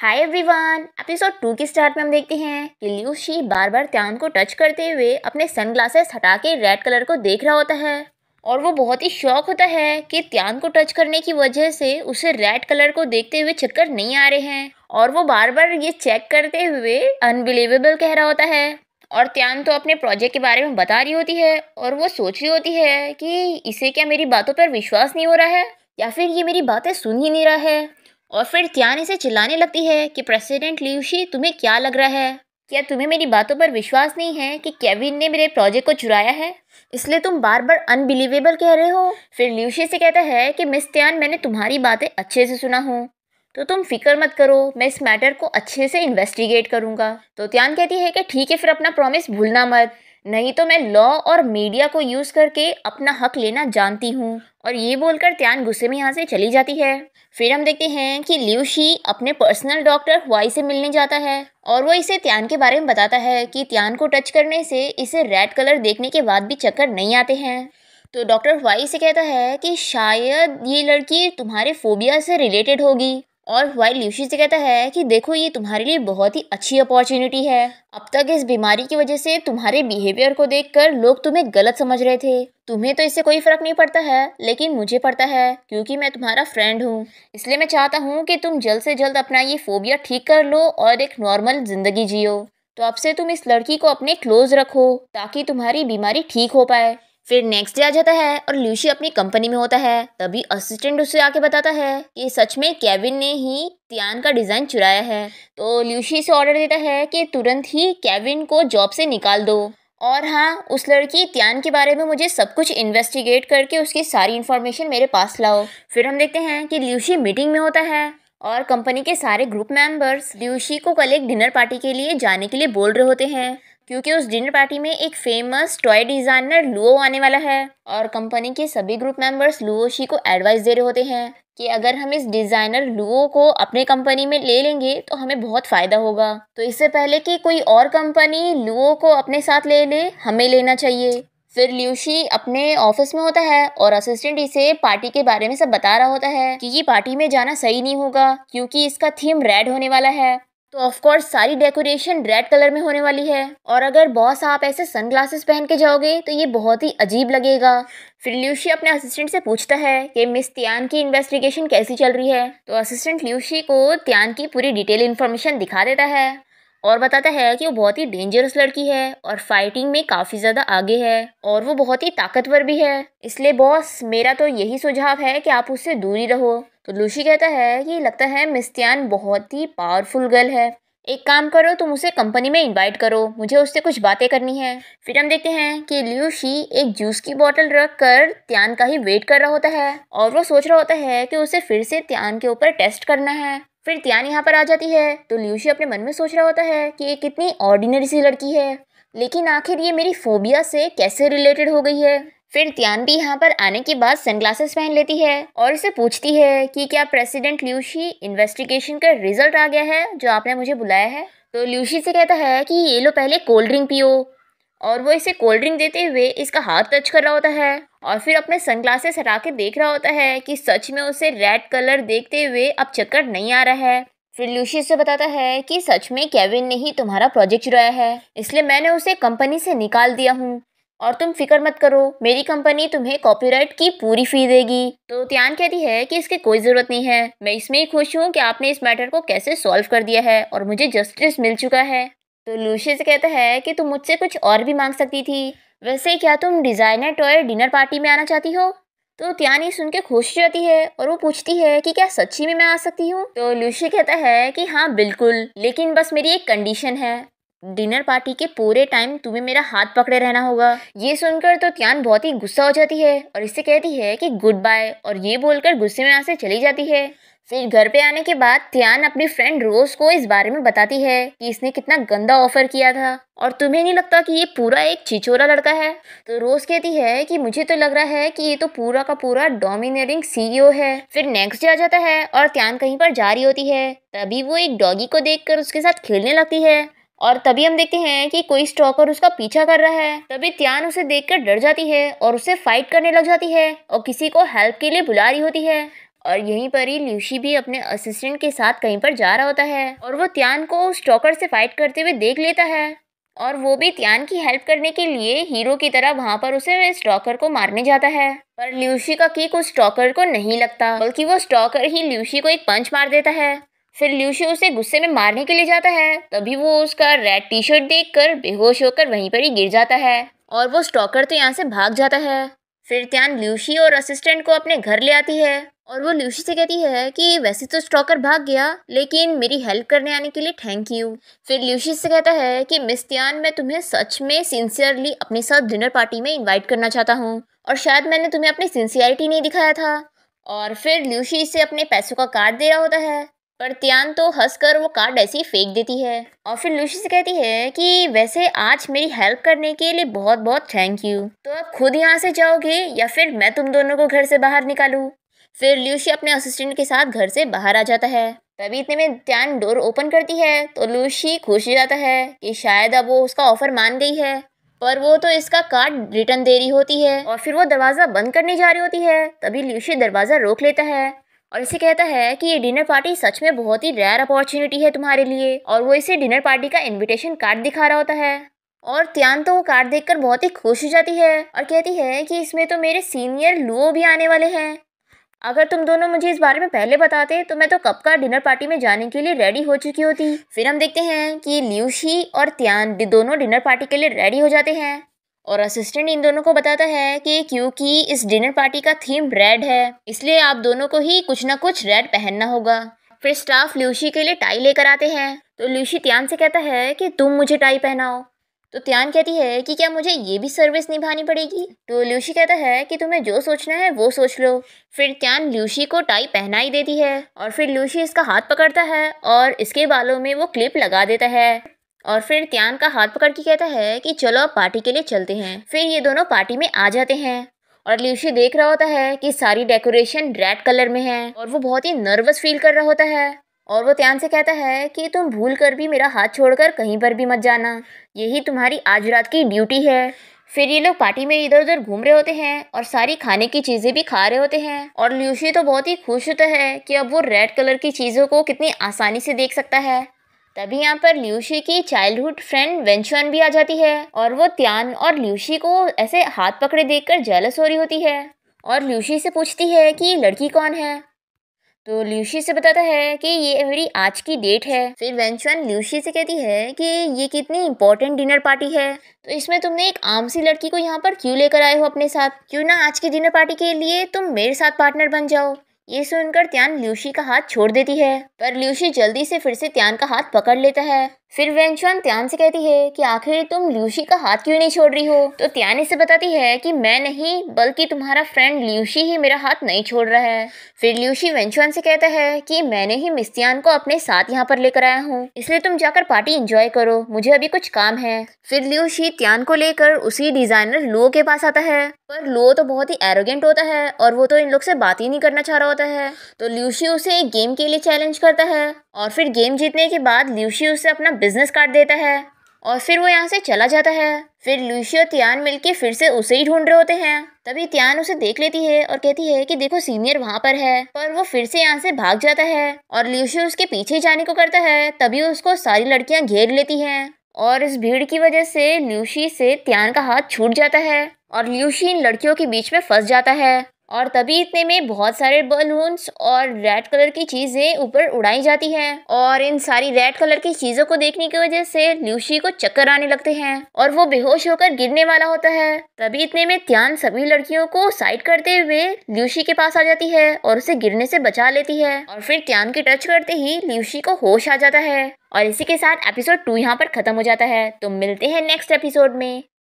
हाय everyone episode two के start में हम देखते हैं कि ल्यूशी बार बार त्यान को टच करते हुए अपने सनग्लासेस हटा के रेड कलर को देख रहा होता है और वो बहुत ही शौक होता है कि त्यान को टच करने की वजह से उसे रेड कलर को देखते हुए चक्कर नहीं आ रहे हैं और वो बार बार ये चेक करते हुए अनबिलीवेबल कह रहा होता है और त्यान तो अपने प्रोजेक्ट के बारे में बता रही होती है और वो सोच रही होती है कि इसे क्या मेरी बातों पर विश्वास नहीं हो रहा है या फिर ये मेरी बातें सुन ही नहीं रहा है और फिर त्यान इसे चिल्लाने लगती है कि प्रेसिडेंट लियूशी तुम्हें क्या लग रहा है क्या तुम्हें मेरी बातों पर विश्वास नहीं है कि केविन ने मेरे प्रोजेक्ट को चुराया है इसलिए तुम बार बार अनबिलीवेबल कह रहे हो फिर ल्यूशी से कहता है कि मिस त्यान मैंने तुम्हारी बातें अच्छे से सुना हूँ तो तुम फिक्र मत करो मैं इस मैटर को अच्छे से इन्वेस्टिगेट करूँगा तो त्यान कहती है कि ठीक है फिर अपना प्रॉमिस भूलना मत नहीं तो मैं लॉ और मीडिया को यूज़ करके अपना हक लेना जानती हूँ और ये बोलकर त्यान गुस्से में यहाँ से चली जाती है फिर हम देखते हैं कि ल्यूशी अपने पर्सनल डॉक्टर हुआई से मिलने जाता है और वो इसे त्यान के बारे में बताता है कि त्यान को टच करने से इसे रेड कलर देखने के बाद भी चक्कर नहीं आते हैं तो डॉक्टर हुआई से कहता है कि शायद ये लड़की तुम्हारे फोबिया से रिलेटेड होगी और वाइल ल्यूशी से कहता है कि देखो ये तुम्हारे लिए बहुत ही अच्छी अपॉर्चुनिटी है अब तक इस बीमारी की वजह से तुम्हारे बिहेवियर को देखकर लोग तुम्हें गलत समझ रहे थे तुम्हें तो इससे कोई फर्क नहीं पड़ता है लेकिन मुझे पड़ता है क्योंकि मैं तुम्हारा फ्रेंड हूँ इसलिए मैं चाहता हूँ कि तुम जल्द से जल्द अपना ये फोबिया ठीक कर लो और एक नॉर्मल ज़िंदगी जियो तो अब से तुम इस लड़की को अपने क्लोज रखो ताकि तुम्हारी बीमारी ठीक हो पाए फिर नेक्स्ट डे आ जाता है और ल्यूशी अपनी कंपनी में होता है तभी असिस्टेंट उसे आके बताता है कि सच में केविन ने ही तियान का डिज़ाइन चुराया है तो ल्यूशी से ऑर्डर देता है कि तुरंत ही केविन को जॉब से निकाल दो और हाँ उस लड़की त्यान के बारे में मुझे सब कुछ इन्वेस्टिगेट करके उसकी सारी इन्फॉर्मेशन मेरे पास लाओ फिर हम देखते हैं कि ल्यूशी मीटिंग में होता है और कंपनी के सारे ग्रुप मेंबर्स ल्यूशी को कल एक डिनर पार्टी के लिए जाने के लिए बोल रहे होते हैं क्योंकि उस डिनर पार्टी में एक फेमस टॉय डिज़ाइनर लुओ आने वाला है और कंपनी के सभी ग्रुप मेंबर्स लुओशी को एडवाइस दे रहे होते हैं कि अगर हम इस डिज़ाइनर लुओ को अपने कंपनी में ले लेंगे तो हमें बहुत फ़ायदा होगा तो इससे पहले कि कोई और कंपनी लुओ को अपने साथ ले ले हमें लेना चाहिए फिर ल्यूशी अपने ऑफिस में होता है और असिस्टेंट इसे पार्टी के बारे में सब बता रहा होता है कि ये पार्टी में जाना सही नहीं होगा क्योंकि इसका थीम रेड होने वाला है तो ऑफ कोर्स सारी डेकोरेशन रेड कलर में होने वाली है और अगर बॉस आप ऐसे सनग्लासेस पहन के जाओगे तो ये बहुत ही अजीब लगेगा फिर ल्यूशी अपने असिस्टेंट से पूछता है कि मिस त्यान की इन्वेस्टिगेशन कैसी चल रही है तो असिस्टेंट ल्यूशी को त्यान की पूरी डिटेल इन्फॉर्मेशन दिखा देता है और बताता है कि वो बहुत ही डेंजरस लड़की है और फाइटिंग में काफ़ी ज़्यादा आगे है और वो बहुत ही ताकतवर भी है इसलिए बॉस मेरा तो यही सुझाव है कि आप उससे दूरी रहो तो लूशी कहता है कि लगता है मिस्तियान बहुत ही पावरफुल गर्ल है एक काम करो तुम उसे कंपनी में इनवाइट करो मुझे उससे कुछ बातें करनी है फिर हम देखते हैं कि ल्यूशी एक जूस की बोतल रख कर त्यान का ही वेट कर रहा होता है और वो सोच रहा होता है कि उसे फिर से त्यान के ऊपर टेस्ट करना है फिर त्यान यहाँ पर आ जाती है तो ल्यूशी अपने मन में सोच रहा होता है कि ये कितनी ऑर्डिनरी सी लड़की है लेकिन आखिर ये मेरी फोबिया से कैसे रिलेटेड हो गई है फिर त्यान भी यहाँ पर आने के बाद सनग्लासेस पहन लेती है और इसे पूछती है कि क्या प्रेसिडेंट ल्यूशी इन्वेस्टिगेशन का रिजल्ट आ गया है जो आपने मुझे बुलाया है तो ल्यूशी से कहता है कि ये लो पहले कोल्ड ड्रिंक पियो और वो इसे कोल्ड ड्रिंक देते हुए इसका हाथ टच कर रहा होता है और फिर अपने सनग्लासेस हटा के देख रहा होता है कि सच में उसे रेड कलर देखते हुए अब चक्कर नहीं आ रहा है फिर ल्यूशी से बताता है कि सच में केविन ने ही तुम्हारा प्रोजेक्ट चुराया है इसलिए मैंने उसे कंपनी से निकाल दिया हूँ और तुम फिक्र मत करो मेरी कंपनी तुम्हें कॉपीराइट की पूरी फी देगी तो त्यान कहती है कि इसकी कोई ज़रूरत नहीं है मैं इसमें ही खुश हूँ कि आपने इस मैटर को कैसे सॉल्व कर दिया है और मुझे जस्टिस मिल चुका है तो से कहता है कि तुम मुझसे कुछ और भी मांग सकती थी वैसे क्या तुम डिज़ाइनर टॉय डिनर पार्टी में आना चाहती हो तो त्यानी सुन के खुश हो जाती है और वो पूछती है कि क्या सच्ची में मैं आ सकती हूँ तो लूशी कहता है कि हाँ बिल्कुल लेकिन बस मेरी एक कंडीशन है डिनर पार्टी के पूरे टाइम तुम्हें मेरा हाथ पकड़े रहना होगा ये सुनकर तो त्यान बहुत ही गुस्सा हो जाती है और इससे कहती है कि गुड बाय और ये बोलकर गुस्से में यहाँ से चली जाती है फिर घर पे आने के बाद त्यान अपनी फ्रेंड रोज को इस बारे में बताती है कि इसने कितना गंदा ऑफर किया था और तुम्हें नहीं लगता कि ये पूरा एक छिछोरा लड़का है तो रोज कहती है कि मुझे तो लग रहा है कि ये तो पूरा का पूरा डोमिनेटिंग सीईओ e है फिर नेक्स्ट डे आ जाता है और त्यान कहीं पर जा रही होती है तभी वो एक डॉगी को देखकर उसके साथ खेलने लगती है और तभी हम देखते हैं कि कोई स्टॉकर उसका पीछा कर रहा है तभी त्यान उसे देखकर डर जाती है और उसे फाइट करने लग जाती है और किसी को हेल्प के लिए बुला रही होती है और यहीं पर ही ल्यूशी भी अपने असिस्टेंट के साथ कहीं पर जा रहा होता है और वो त्यान को स्टॉकर से फाइट करते हुए देख लेता है और वो भी त्यान की हेल्प करने के लिए हीरो की तरह वहाँ पर उसे स्टॉकर को मारने जाता है पर ल्यूशी का किक उस स्टॉकर को नहीं लगता बल्कि वो स्टॉकर ही ल्यूशी को एक पंच मार देता है फिर ल्यूशी उसे गुस्से में मारने के लिए जाता है तभी वो उसका रेड टी शर्ट देख कर बेहोश होकर वहीं पर ही गिर जाता है और वो स्टॉकर तो यहाँ से भाग जाता है फिर त्यान ल्यूशी और असिस्टेंट को अपने घर ले आती है और वो ल्यूशी से कहती है कि वैसे तो स्टॉकर भाग गया लेकिन मेरी हेल्प करने आने के लिए थैंक यू फिर ल्यूशी से कहता है कि मिस त्यान मैं तुम्हें सच में सिंसियरली अपने साथ डिनर पार्टी में इनवाइट करना चाहता हूँ और शायद मैंने तुम्हें अपनी सिंसियरिटी नहीं दिखाया था और फिर ल्यूशी इसे अपने पैसों का कार्ड दे रहा होता है पर त्यान तो हंसकर वो कार्ड ऐसे ही फेंक देती है और फिर लूसी से कहती है कि वैसे आज मेरी हेल्प करने के लिए बहुत बहुत थैंक यू तो आप खुद यहाँ से जाओगे या फिर मैं तुम दोनों को घर से बाहर निकालूँ फिर लूसी अपने असिस्टेंट के साथ घर से बाहर आ जाता है तभी इतने में त्यान डोर ओपन करती है तो लूसी खुश हो जाता है कि शायद अब वो उसका ऑफर मान गई है पर वो तो इसका कार्ड रिटर्न दे रही होती है और फिर वो दरवाज़ा बंद करने जा रही होती है तभी लूसी दरवाज़ा रोक लेता है और इसे कहता है कि ये डिनर पार्टी सच में बहुत ही रेयर अपॉर्चुनिटी है तुम्हारे लिए और वो इसे डिनर पार्टी का इनविटेशन कार्ड दिखा रहा होता है और त्यान तो वो कार्ड देखकर बहुत ही खुश हो जाती है और कहती है कि इसमें तो मेरे सीनियर लुओ भी आने वाले हैं अगर तुम दोनों मुझे इस बारे में पहले बताते तो मैं तो कब का डिनर पार्टी में जाने के लिए रेडी हो चुकी होती फिर हम देखते हैं कि ल्यूशी और त्यान दोनों डिनर पार्टी के लिए रेडी हो जाते हैं और असिस्टेंट इन दोनों को बताता है कि क्योंकि इस डिनर पार्टी का थीम रेड है इसलिए आप दोनों को ही कुछ ना कुछ रेड पहनना होगा फिर स्टाफ ल्यूशी के लिए टाई लेकर आते हैं तो ल्यूशी त्यान से कहता है कि तुम मुझे टाई पहनाओ तो त्यान कहती है कि क्या मुझे ये भी सर्विस निभानी पड़ेगी तो ल्यूशी कहता है कि तुम्हें जो सोचना है वो सोच लो फिर त्यान ल्यूशी को टाई पहना ही देती है और फिर ल्यूशी इसका हाथ पकड़ता है और इसके बालों में वो क्लिप लगा देता है और फिर त्यान का हाथ पकड़ के कहता है कि चलो अब पार्टी के लिए चलते हैं फिर ये दोनों पार्टी में आ जाते हैं और ल्यूशी देख रहा होता है कि सारी डेकोरेशन रेड कलर में है और वो बहुत ही नर्वस फील कर रहा होता है और वो त्यान से कहता है कि तुम भूल कर भी मेरा हाथ छोड़कर कहीं पर भी मत जाना यही तुम्हारी आज रात की ड्यूटी है फिर ये लोग पार्टी में इधर उधर घूम रहे होते हैं और सारी खाने की चीज़ें भी खा रहे होते हैं और ल्यूशी तो बहुत ही खुश होता है कि अब वो रेड कलर की चीज़ों को कितनी आसानी से देख सकता है तभी यहाँ पर ल्यूशी की चाइल्डहुड फ्रेंड वेंचुअन भी आ जाती है और वो त्यान और ल्यूशी को ऐसे हाथ पकड़े देखकर जेलस हो रही होती है और ल्यूशी से पूछती है कि लड़की कौन है तो ल्यूशी से बताता है कि ये मेरी आज की डेट है फिर वेंचुअन ल्यूशी से कहती है कि ये कितनी इंपॉर्टेंट डिनर पार्टी है तो इसमें तुमने एक आम सी लड़की को यहाँ पर क्यों लेकर आए हो अपने साथ क्यों ना आज की डिनर पार्टी के लिए तुम मेरे साथ पार्टनर बन जाओ ये सुनकर त्यान ल्यूशी का हाथ छोड़ देती है पर ल्यूशी जल्दी से फिर से त्यान का हाथ पकड़ लेता है फिर वेंचुआन त्यान से कहती है कि आखिर तुम ल्यूशी का हाथ क्यों नहीं छोड़ रही हो तो त्यान इसे बताती है कि मैं नहीं बल्कि तुम्हारा फ्रेंड ल्यूशी ही मेरा हाथ नहीं छोड़ रहा है फिर ल्यूशी वेंचुआन से कहता है कि मैंने ही मिस्तियान को अपने साथ यहाँ पर लेकर आया हूँ इसलिए तुम जाकर पार्टी इंजॉय करो मुझे अभी कुछ काम है फिर ल्यूशी त्यान को लेकर उसी डिजाइनर लो के पास आता है पर लो तो बहुत ही एरोगेंट होता है और वो तो इन लोग से बात ही नहीं करना चाह रहा होता है तो ल्यूशी उसे एक गेम के लिए चैलेंज करता है और फिर गेम जीतने के बाद ल्यूशी उसे अपना बिजनेस कार्ड देता है और फिर वो यहाँ से चला जाता है फिर ल्यूशी और त्यान मिलके फिर से उसे ही ढूंढ रहे होते हैं तभी त्यान उसे देख लेती है और कहती है कि देखो सीनियर वहाँ पर है पर वो फिर से यहाँ से भाग जाता है और ल्यूशी उसके पीछे जाने को करता है तभी उसको सारी लड़कियाँ घेर लेती हैं और इस भीड़ की वजह से ल्यूशी से त्यान का हाथ छूट जाता है और ल्यूशी इन लड़कियों के बीच में फंस जाता है और तभी इतने में बहुत सारे बलून्स और रेड कलर की चीज़ें ऊपर उड़ाई जाती हैं और इन सारी रेड कलर की चीज़ों को देखने की वजह से ल्यूशी को चक्कर आने लगते हैं और वो बेहोश होकर गिरने वाला होता है तभी इतने में त्यान सभी लड़कियों को साइड करते हुए ल्यूशी के पास आ जाती है और उसे गिरने से बचा लेती है और फिर त्यान के टच करते ही ल्यूशी को होश आ जाता है और इसी के साथ एपिसोड टू यहाँ पर खत्म हो जाता है तो मिलते हैं नेक्स्ट एपिसोड में